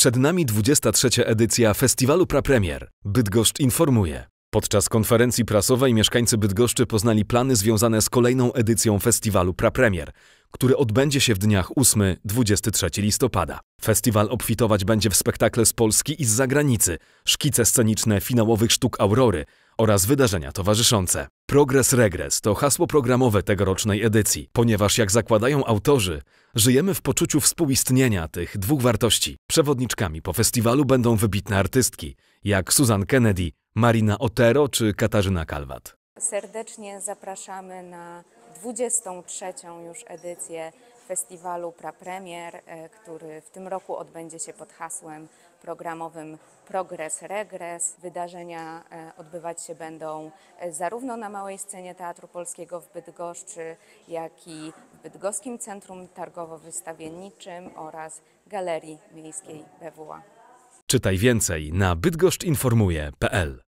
Przed nami 23. edycja Festiwalu Prapremier. Bydgoszcz informuje. Podczas konferencji prasowej mieszkańcy Bydgoszczy poznali plany związane z kolejną edycją Festiwalu Prapremier który odbędzie się w dniach 8-23 listopada. Festiwal obfitować będzie w spektakle z Polski i z zagranicy, szkice sceniczne finałowych sztuk Aurory oraz wydarzenia towarzyszące. Progres Regres to hasło programowe tegorocznej edycji, ponieważ jak zakładają autorzy, żyjemy w poczuciu współistnienia tych dwóch wartości. Przewodniczkami po festiwalu będą wybitne artystki, jak Susan Kennedy, Marina Otero czy Katarzyna Kalwat. Serdecznie zapraszamy na 23. już edycję festiwalu Prapremier, e, który w tym roku odbędzie się pod hasłem programowym Progres Regres. Wydarzenia e, odbywać się będą e, zarówno na małej scenie Teatru Polskiego w Bydgoszczy, jak i w Bydgoskim Centrum Targowo-Wystawienniczym oraz Galerii Miejskiej BWA. Czytaj więcej na bydgoszczinformuje.pl